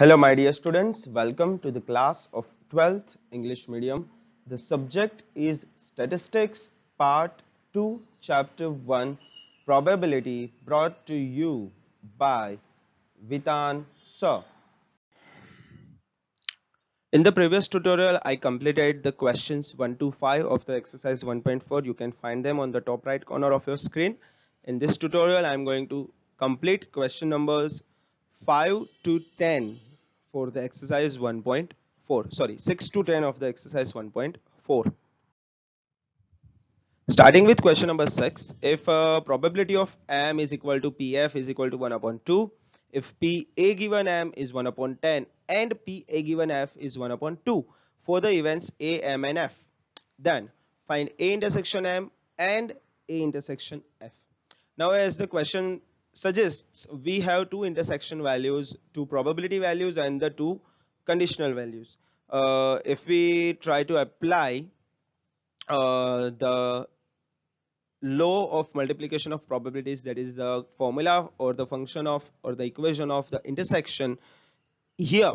Hello my dear students, welcome to the class of 12th English medium. The subject is statistics part 2 chapter 1 probability brought to you by Vitan Sir. In the previous tutorial I completed the questions 1 to 5 of the exercise 1.4. You can find them on the top right corner of your screen. In this tutorial I am going to complete question numbers 5 to 10 for the exercise 1.4 sorry 6 to 10 of the exercise 1.4 starting with question number 6 if uh, probability of m is equal to pf is equal to 1 upon 2 if p a given m is 1 upon 10 and p a given f is 1 upon 2 for the events a m and f then find a intersection m and a intersection f now as the question suggests we have two intersection values, two probability values and the two conditional values. Uh, if we try to apply uh, the law of multiplication of probabilities that is the formula or the function of or the equation of the intersection here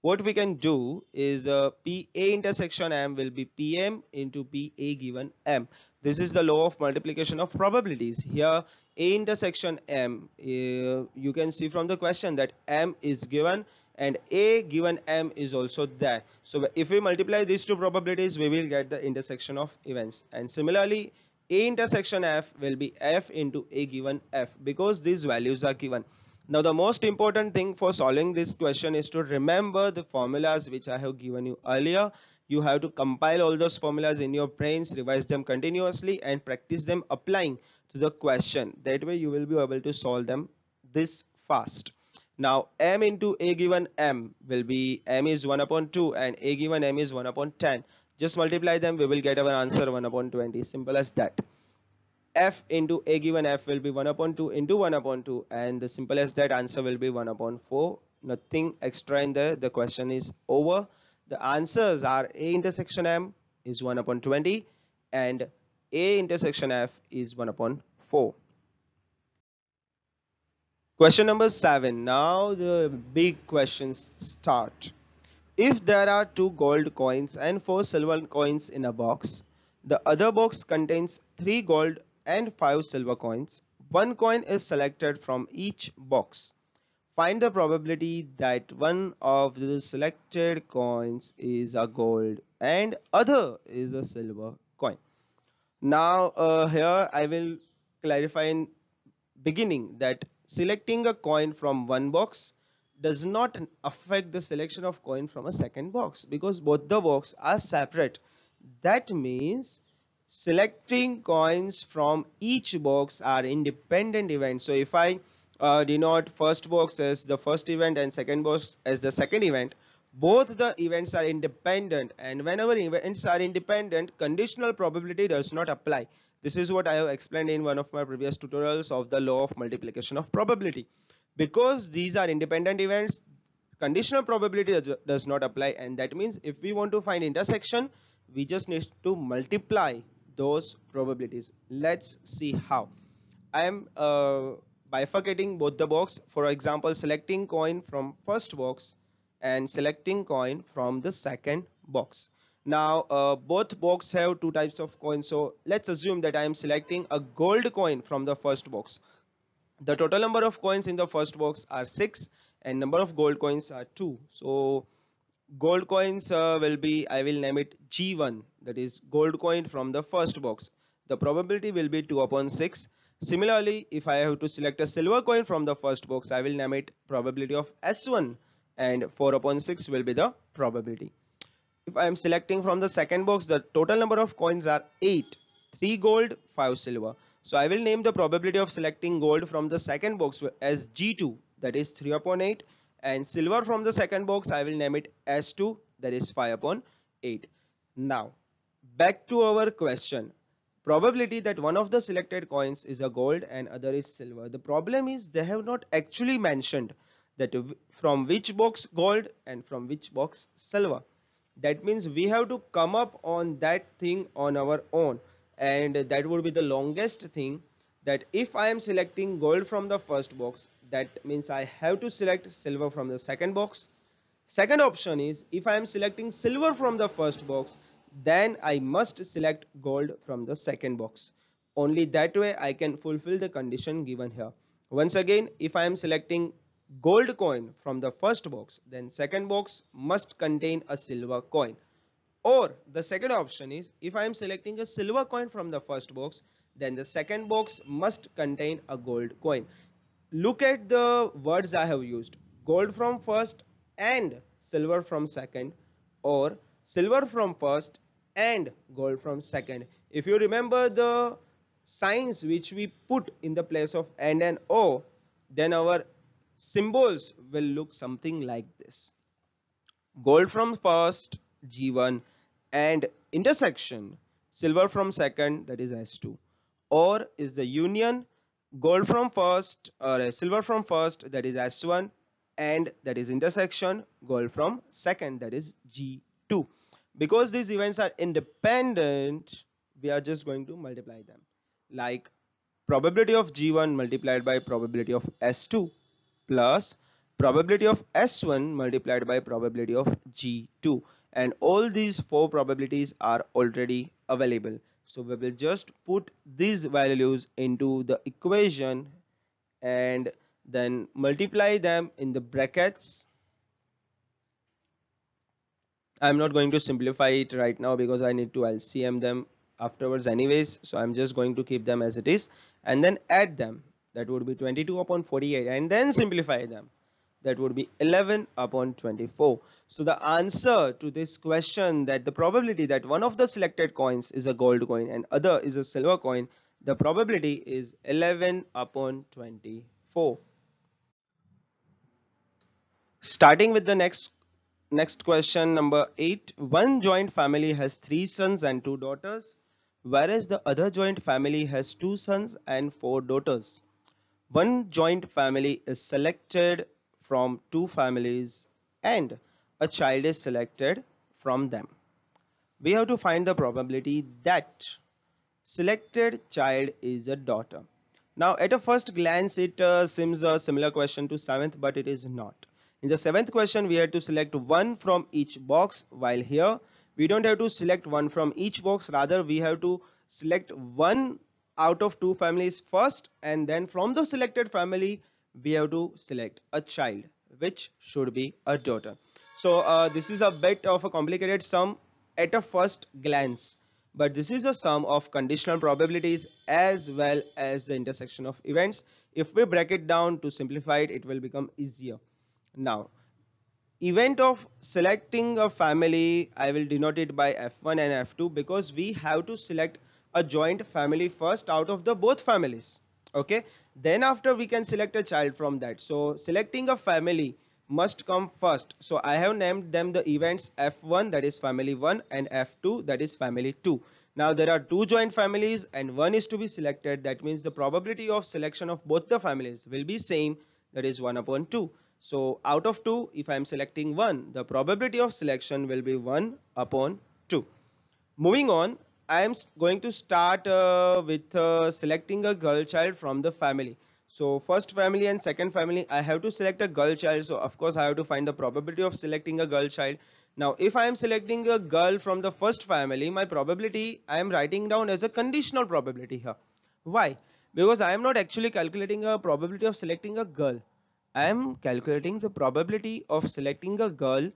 what we can do is uh, PA intersection M will be PM into PA given M this is the law of multiplication of probabilities here a intersection m uh, you can see from the question that m is given and a given m is also there so if we multiply these two probabilities we will get the intersection of events and similarly a intersection f will be f into a given f because these values are given now the most important thing for solving this question is to remember the formulas which i have given you earlier you have to compile all those formulas in your brains revise them continuously and practice them applying to the question that way you will be able to solve them this fast now m into a given m will be m is 1 upon 2 and a given m is 1 upon 10 just multiply them we will get our answer 1 upon 20 simple as that f into a given f will be 1 upon 2 into 1 upon 2 and the simple as that answer will be 1 upon 4 nothing extra in there the question is over the answers are A intersection M is 1 upon 20 and A intersection F is 1 upon 4. Question number 7. Now the big questions start. If there are two gold coins and four silver coins in a box, the other box contains three gold and five silver coins. One coin is selected from each box. Find the probability that one of the selected coins is a gold and other is a silver coin. Now uh, here I will clarify in beginning that selecting a coin from one box does not affect the selection of coin from a second box because both the boxes are separate. That means selecting coins from each box are independent events. So if I uh, denote first box as the first event and second box as the second event both the events are independent and whenever events are independent conditional probability does not apply this is what i have explained in one of my previous tutorials of the law of multiplication of probability because these are independent events conditional probability does, not apply and that means if we want to find intersection we just need to multiply those probabilities let's see how i am uh, bifurcating both the box for example selecting coin from first box and selecting coin from the second box now uh, both box have two types of coins so let's assume that i am selecting a gold coin from the first box the total number of coins in the first box are six and number of gold coins are two so gold coins uh, will be i will name it g1 that is gold coin from the first box the probability will be 2 upon 6 Similarly, if I have to select a silver coin from the first box, I will name it probability of S1 and 4 upon 6 will be the probability. If I am selecting from the second box, the total number of coins are 8, 3 gold, 5 silver. So I will name the probability of selecting gold from the second box as G2 that is 3 upon 8 and silver from the second box I will name it S2 that is 5 upon 8. Now back to our question probability that one of the selected coins is a gold and other is silver. The problem is they have not actually mentioned that from which box gold and from which box silver. That means we have to come up on that thing on our own and that would be the longest thing that if I am selecting gold from the first box that means I have to select silver from the second box. Second option is if I am selecting silver from the first box then I must select gold from the second box. Only that way I can fulfill the condition given here. Once again, if I am selecting gold coin from the first box, then second box must contain a silver coin. Or the second option is if I am selecting a silver coin from the first box, then the second box must contain a gold coin. Look at the words I have used gold from first and silver from second or silver from first and gold from second. If you remember the signs which we put in the place of and and o, then our symbols will look something like this. Gold from first G1 and intersection silver from second that is S2 or is the union gold from first or silver from first that is S1 and that is intersection gold from second that is G2 because these events are independent we are just going to multiply them like probability of g1 multiplied by probability of s2 plus probability of s1 multiplied by probability of g2 and all these four probabilities are already available so we will just put these values into the equation and then multiply them in the brackets I'm not going to simplify it right now because I need to LCM them afterwards anyways. So I'm just going to keep them as it is and then add them. That would be 22 upon 48 and then simplify them. That would be 11 upon 24. So the answer to this question that the probability that one of the selected coins is a gold coin and other is a silver coin, the probability is 11 upon 24. Starting with the next next question number 8 one joint family has three sons and two daughters whereas the other joint family has two sons and four daughters one joint family is selected from two families and a child is selected from them we have to find the probability that selected child is a daughter now at a first glance it uh, seems a similar question to seventh but it is not in the seventh question, we had to select one from each box while here we don't have to select one from each box rather we have to select one out of two families first and then from the selected family we have to select a child which should be a daughter. So uh, this is a bit of a complicated sum at a first glance but this is a sum of conditional probabilities as well as the intersection of events. If we break it down to simplify it, it will become easier. Now, event of selecting a family, I will denote it by F1 and F2 because we have to select a joint family first out of the both families. Okay, then after we can select a child from that. So selecting a family must come first. So I have named them the events F1 that is family 1 and F2 that is family 2. Now there are two joint families and one is to be selected. That means the probability of selection of both the families will be same that is 1 upon 2. So out of 2, if I am selecting 1, the probability of selection will be 1 upon 2. Moving on, I am going to start uh, with uh, selecting a girl child from the family. So first family and second family, I have to select a girl child. So of course I have to find the probability of selecting a girl child. Now if I am selecting a girl from the first family, my probability I am writing down as a conditional probability here. Why? Because I am not actually calculating a probability of selecting a girl. I am calculating the probability of selecting a girl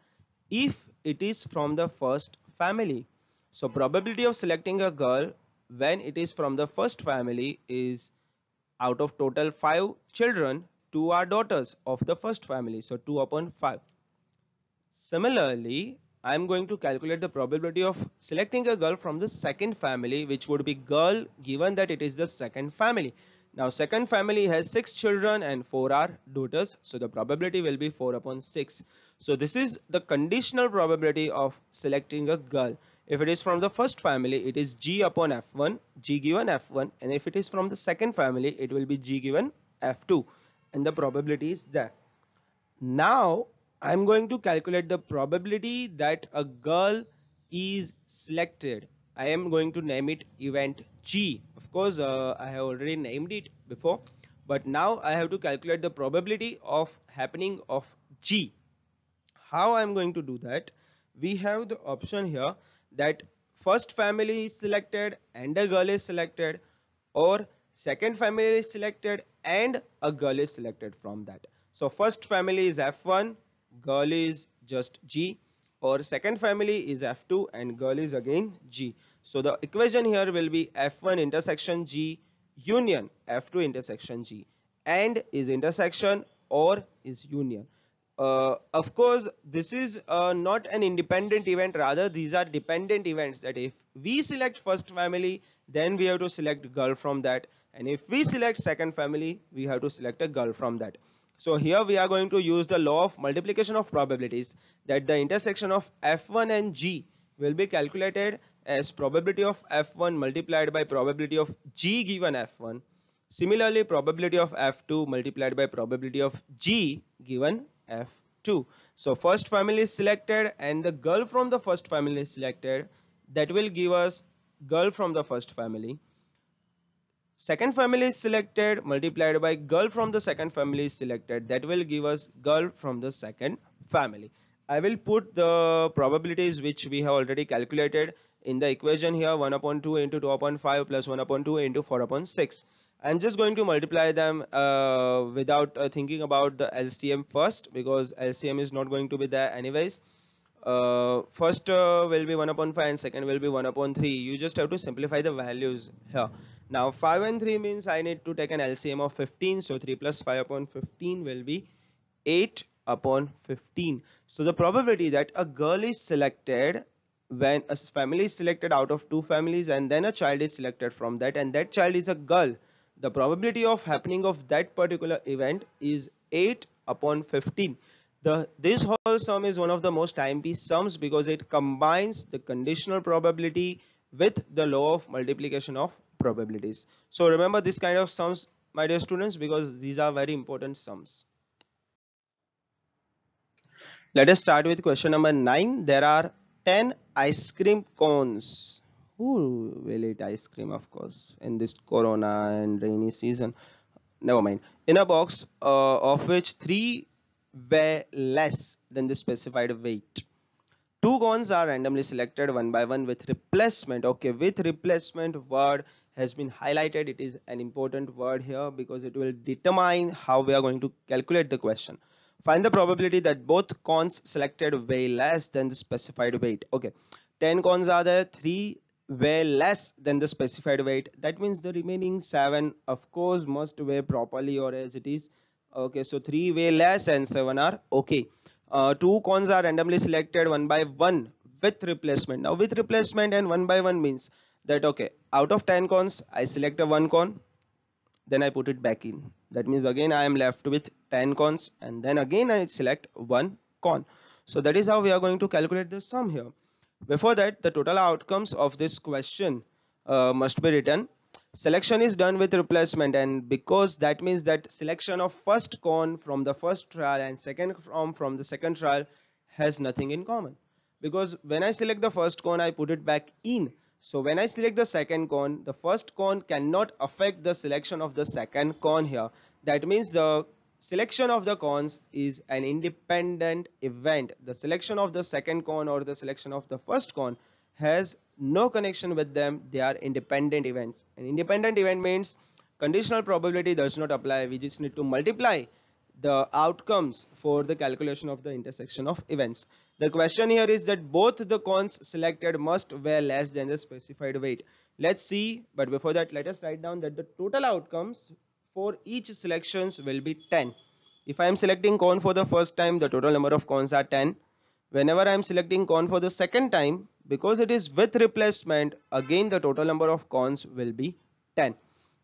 if it is from the first family. So probability of selecting a girl when it is from the first family is out of total 5 children, 2 are daughters of the first family. So 2 upon 5. Similarly, I am going to calculate the probability of selecting a girl from the second family which would be girl given that it is the second family. Now second family has 6 children and 4 are daughters. So the probability will be 4 upon 6. So this is the conditional probability of selecting a girl. If it is from the first family, it is G upon F1, G given F1. And if it is from the second family, it will be G given F2. And the probability is there. Now I'm going to calculate the probability that a girl is selected. I am going to name it event G course uh, I have already named it before but now I have to calculate the probability of happening of G how I'm going to do that we have the option here that first family is selected and a girl is selected or second family is selected and a girl is selected from that so first family is F1 girl is just G our second family is F2 and girl is again G. So the equation here will be F1 intersection G union F2 intersection G and is intersection or is union. Uh, of course, this is uh, not an independent event rather these are dependent events that if we select first family then we have to select girl from that and if we select second family we have to select a girl from that. So here we are going to use the law of multiplication of probabilities that the intersection of F1 and G will be calculated as probability of F1 multiplied by probability of G given F1. Similarly, probability of F2 multiplied by probability of G given F2. So first family is selected and the girl from the first family is selected. That will give us girl from the first family second family is selected multiplied by girl from the second family is selected that will give us girl from the second family I will put the probabilities which we have already calculated in the equation here 1 upon 2 into 2 upon 5 plus 1 upon 2 into 4 upon 6 I'm just going to multiply them uh, without uh, thinking about the LCM first because LCM is not going to be there anyways uh, first uh, will be 1 upon 5 and second will be 1 upon 3 you just have to simplify the values here now 5 and 3 means I need to take an LCM of 15. So 3 plus 5 upon 15 will be 8 upon 15. So the probability that a girl is selected when a family is selected out of two families and then a child is selected from that and that child is a girl. The probability of happening of that particular event is 8 upon 15. The, this whole sum is one of the most timepiece sums because it combines the conditional probability with the law of multiplication of probabilities so remember this kind of sums my dear students because these are very important sums let us start with question number 9 there are 10 ice cream cones who will eat ice cream of course in this corona and rainy season never mind in a box uh, of which three were less than the specified weight two cones are randomly selected one by one with replacement okay with replacement word has been highlighted it is an important word here because it will determine how we are going to calculate the question find the probability that both cons selected weigh less than the specified weight okay 10 cons are there 3 weigh less than the specified weight that means the remaining 7 of course must weigh properly or as it is okay so 3 weigh less and 7 are okay uh, two cons are randomly selected one by one with replacement now with replacement and one by one means that okay out of 10 coins, I select a one coin, then I put it back in that means again I am left with 10 coins, and then again I select one con so that is how we are going to calculate the sum here before that the total outcomes of this question uh, must be written selection is done with replacement and because that means that selection of first con from the first trial and second from from the second trial has nothing in common because when I select the first con I put it back in so when I select the second cone, the first cone cannot affect the selection of the second cone here. That means the selection of the cones is an independent event. The selection of the second cone or the selection of the first cone has no connection with them. They are independent events. An independent event means conditional probability does not apply. We just need to multiply the outcomes for the calculation of the intersection of events. The question here is that both the cons selected must weigh less than the specified weight. Let's see, but before that, let us write down that the total outcomes for each selections will be 10. If I am selecting con for the first time, the total number of cons are 10. Whenever I am selecting con for the second time, because it is with replacement, again the total number of cons will be 10.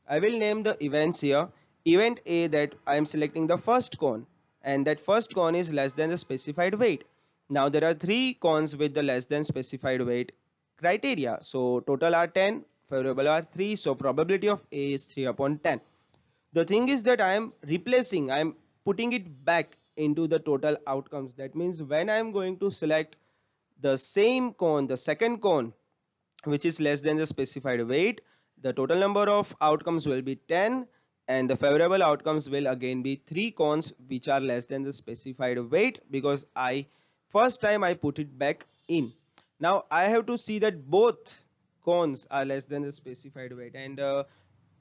I will name the events here event A that I am selecting the first cone and that first cone is less than the specified weight. Now there are three cones with the less than specified weight criteria. So total are 10, favorable are 3. So probability of A is 3 upon 10. The thing is that I am replacing, I am putting it back into the total outcomes. That means when I am going to select the same cone, the second cone, which is less than the specified weight, the total number of outcomes will be 10 and the favorable outcomes will again be three cones which are less than the specified weight because I first time I put it back in now I have to see that both cones are less than the specified weight and uh,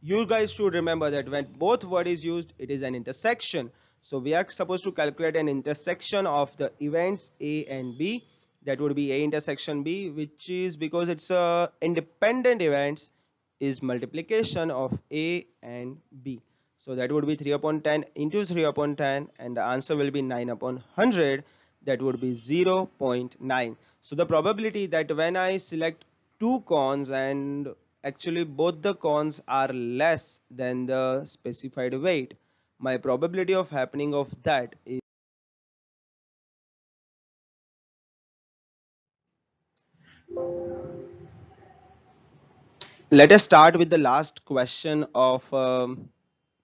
you guys should remember that when both word is used it is an intersection so we are supposed to calculate an intersection of the events A and B that would be A intersection B which is because it's a uh, independent events is multiplication of A and B. So that would be 3 upon 10 into 3 upon 10 and the answer will be 9 upon 100 that would be 0 0.9. So the probability that when I select two cons and actually both the cons are less than the specified weight my probability of happening of that is let us start with the last question of um,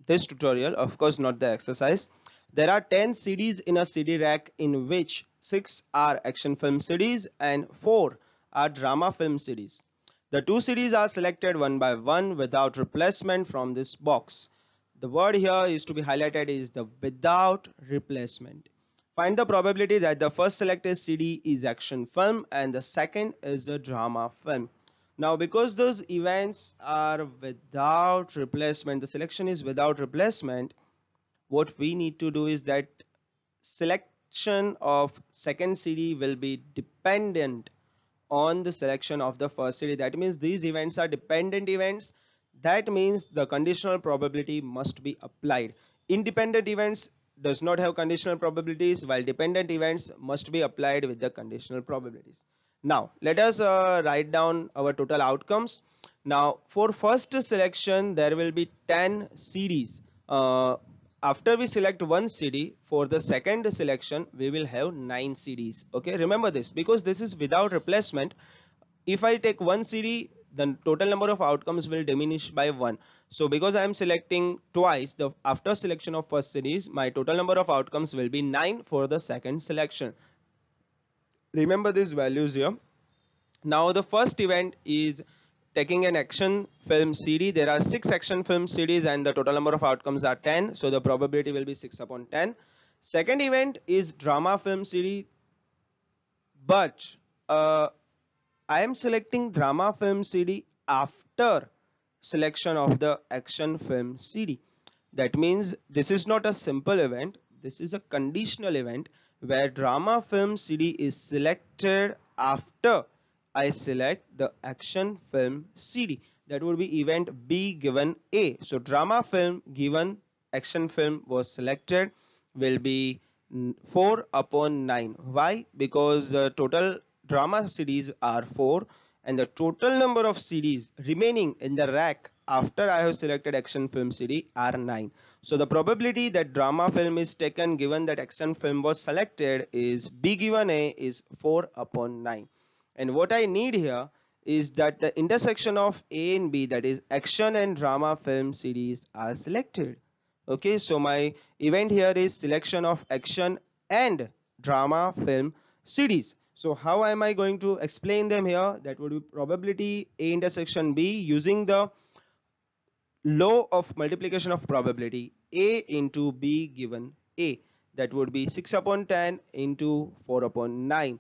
this tutorial of course not the exercise there are 10 CDs in a CD rack in which 6 are action film CDs and 4 are drama film CDs. The two CDs are selected one by one without replacement from this box. The word here is to be highlighted is the without replacement. Find the probability that the first selected CD is action film and the second is a drama film. Now, because those events are without replacement, the selection is without replacement, what we need to do is that selection of second CD will be dependent on the selection of the first CD. That means these events are dependent events. That means the conditional probability must be applied. Independent events does not have conditional probabilities while dependent events must be applied with the conditional probabilities. Now let us uh, write down our total outcomes. Now for first selection there will be 10 series. Uh, after we select one CD for the second selection we will have 9 CDs. Okay remember this because this is without replacement. If I take one CD the total number of outcomes will diminish by 1. So because I am selecting twice the after selection of first series my total number of outcomes will be 9 for the second selection remember these values here now the first event is taking an action film CD. There are six action film CDs and the total number of outcomes are 10. So the probability will be 6 upon 10. Second event is drama film CD. But uh, I am selecting drama film CD after selection of the action film CD. That means this is not a simple event. This is a conditional event where drama film CD is selected after I select the action film CD. That would be event B given A. So drama film given action film was selected will be 4 upon 9. Why? Because the total drama CDs are 4 and the total number of CDs remaining in the rack after I have selected action film CD R9. So the probability that drama film is taken given that action film was selected is B given A is 4 upon 9. And what I need here is that the intersection of A and B that is action and drama film CDs are selected. Okay, so my event here is selection of action and drama film CDs. So how am I going to explain them here? That would be probability A intersection B using the law of multiplication of probability a into b given a that would be 6 upon 10 into 4 upon 9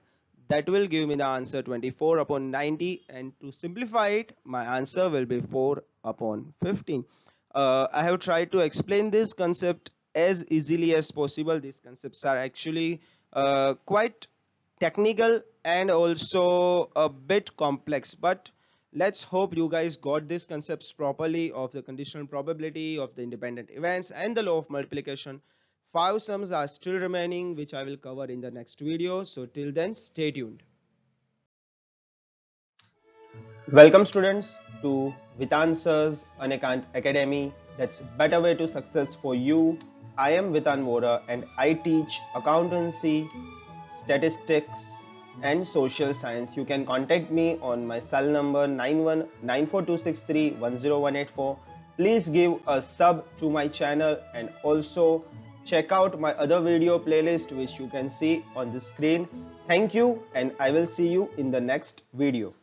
that will give me the answer 24 upon 90 and to simplify it my answer will be 4 upon 15 uh, I have tried to explain this concept as easily as possible these concepts are actually uh, quite technical and also a bit complex but let's hope you guys got these concepts properly of the conditional probability of the independent events and the law of multiplication five sums are still remaining which i will cover in the next video so till then stay tuned welcome students to with answers anekant academy that's better way to success for you i am vitan vora and i teach accountancy statistics and social science. You can contact me on my cell number 919426310184. Please give a sub to my channel and also check out my other video playlist which you can see on the screen. Thank you and I will see you in the next video.